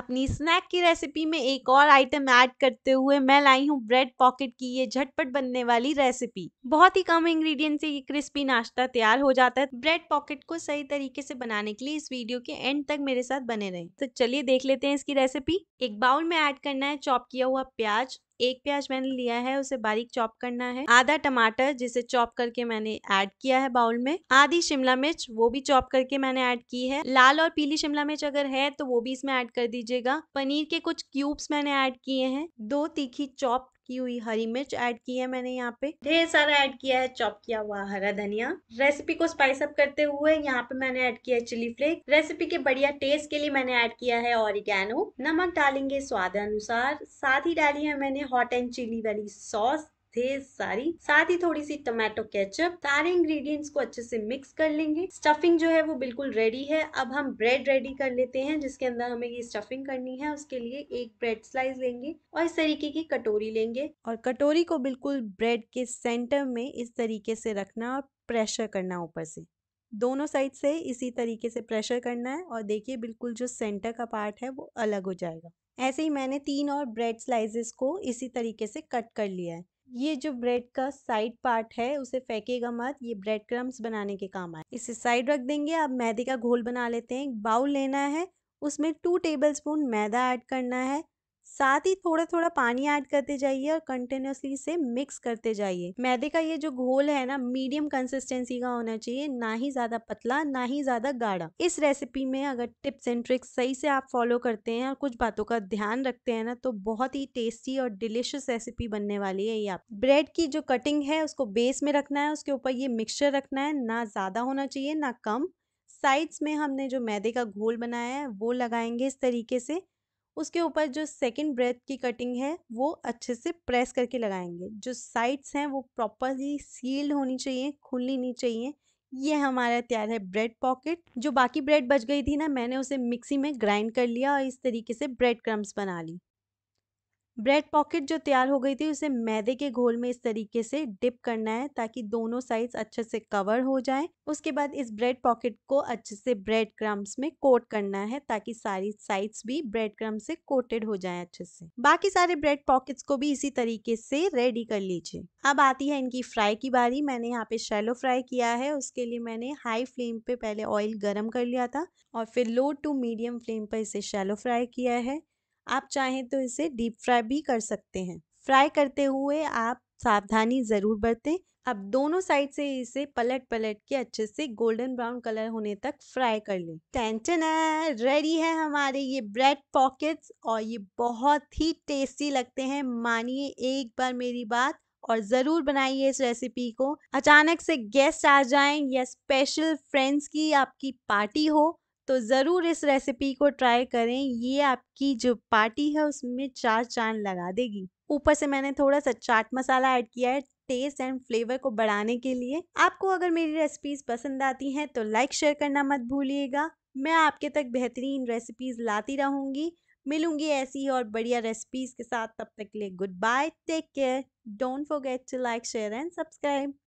अपनी स्नैक की रेसिपी में एक और आइटम ऐड करते हुए मैं लाई हूँ ब्रेड पॉकेट की ये झटपट बनने वाली रेसिपी बहुत ही कम इंग्रेडिएंट से ये क्रिस्पी नाश्ता तैयार हो जाता है ब्रेड पॉकेट को सही तरीके से बनाने के लिए इस वीडियो के एंड तक मेरे साथ बने रहे तो चलिए देख लेते हैं इसकी रेसिपी एक बाउल में एड करना है चॉप किया हुआ प्याज एक प्याज मैंने लिया है उसे बारीक चॉप करना है आधा टमाटर जिसे चॉप करके मैंने ऐड किया है बाउल में आधी शिमला मिर्च वो भी चॉप करके मैंने ऐड की है लाल और पीली शिमला मिर्च अगर है तो वो भी इसमें ऐड कर दीजिएगा पनीर के कुछ क्यूब्स मैंने ऐड किए हैं दो तीखी चॉप की हुई हरी मिर्च ऐड की है मैंने यहाँ पे ढेर सारा ऐड किया है चॉप किया हुआ हरा धनिया रेसिपी को स्पाइस अप करते हुए यहाँ पे मैंने ऐड किया है चिली फ्लेक रेसिपी के बढ़िया टेस्ट के लिए मैंने ऐड किया है ऑरिगेनो नमक डालेंगे स्वाद अनुसार साथ ही डाली है मैंने हॉट एंड चिली वाली सॉस थे सारी साथ ही थोड़ी सी टमाटो केचप सारे इंग्रेडिएंट्स को अच्छे से मिक्स कर लेंगे स्टफिंग जो है वो बिल्कुल रेडी है अब हम ब्रेड रेडी कर लेते हैं जिसके अंदर हमें ये स्टफिंग करनी है उसके लिए एक ब्रेड स्लाइस लेंगे और इस तरीके की कटोरी लेंगे और कटोरी को बिल्कुल ब्रेड के सेंटर में इस तरीके से रखना और प्रेशर करना ऊपर से दोनों साइड से इसी तरीके से प्रेशर करना है और देखिए बिल्कुल जो सेंटर का पार्ट है वो अलग हो जाएगा ऐसे ही मैंने तीन और ब्रेड स्लाइसेस को इसी तरीके से कट कर लिया है ये जो ब्रेड का साइड पार्ट है उसे फेंकेगा मत ये ब्रेड क्रम्स बनाने के काम आए इसे साइड रख देंगे आप मैदे का घोल बना लेते हैं एक बाउल लेना है उसमें टू टेबल स्पून मैदा ऐड करना है साथ ही थोड़ा थोड़ा पानी ऐड करते जाइए और कंटिन्यूसली इसे मिक्स करते जाइए मैदे का ये जो घोल है ना मीडियम कंसिस्टेंसी का होना चाहिए ना ही ज्यादा पतला ना ही ज्यादा गाढ़ा इस रेसिपी में अगर टिप्स एंड ट्रिक्स सही से आप फॉलो करते हैं और कुछ बातों का ध्यान रखते हैं ना तो बहुत ही टेस्टी और डिलिशियस रेसिपी बनने वाली है ये आप ब्रेड की जो कटिंग है उसको बेस में रखना है उसके ऊपर ये मिक्सचर रखना है ना ज्यादा होना चाहिए ना कम साइड्स में हमने जो मैदे का घोल बनाया है वो लगाएंगे इस तरीके से उसके ऊपर जो सेकंड ब्रेथ की कटिंग है वो अच्छे से प्रेस करके लगाएंगे जो साइड्स हैं वो प्रॉपरली सील्ड होनी चाहिए खुली नहीं चाहिए ये हमारा तैयार है ब्रेड पॉकेट जो बाकी ब्रेड बच गई थी ना मैंने उसे मिक्सी में ग्राइंड कर लिया और इस तरीके से ब्रेड क्रम्स बना ली ब्रेड पॉकेट जो तैयार हो गई थी उसे मैदे के घोल में इस तरीके से डिप करना है ताकि दोनों साइड्स अच्छे से कवर हो जाएं उसके बाद इस ब्रेड पॉकेट को अच्छे से ब्रेड क्रम्स में कोट करना है ताकि सारी साइड्स भी ब्रेड क्रम से कोटेड हो जाएं अच्छे से बाकी सारे ब्रेड पॉकेट्स को भी इसी तरीके से रेडी कर लीजिए अब आती है इनकी फ्राई की बारी मैंने यहाँ पे शेलो फ्राई किया है उसके लिए मैंने हाई फ्लेम पे पहले ऑयल गर्म कर लिया था और फिर लो टू मीडियम फ्लेम पर इसे शेलो फ्राई किया है आप चाहें तो इसे डीप फ्राई भी कर सकते हैं फ्राई करते हुए आप सावधानी ज़रूर बरतें अब दोनों साइड से इसे पलट पलट के अच्छे से गोल्डन ब्राउन कलर होने तक फ्राई कर लें टेंशन है रेडी है हमारे ये ब्रेड पॉकेट्स और ये बहुत ही टेस्टी लगते हैं मानिए एक बार मेरी बात और ज़रूर बनाइए इस रेसिपी को अचानक से गेस्ट आ जाएं या स्पेशल फ्रेंड्स की आपकी पार्टी हो तो ज़रूर इस रेसिपी को ट्राई करें ये आपकी जो पार्टी है उसमें चार चांद लगा देगी ऊपर से मैंने थोड़ा सा चाट मसाला ऐड किया है टेस्ट एंड फ्लेवर को बढ़ाने के लिए आपको अगर मेरी रेसिपीज़ पसंद आती हैं तो लाइक शेयर करना मत भूलिएगा मैं आपके तक बेहतरीन रेसिपीज़ लाती रहूँगी मिलूंगी ऐसी और बढ़िया रेसिपीज़ के साथ तब तक के लिए goodbye take care don't forget to like share and subscribe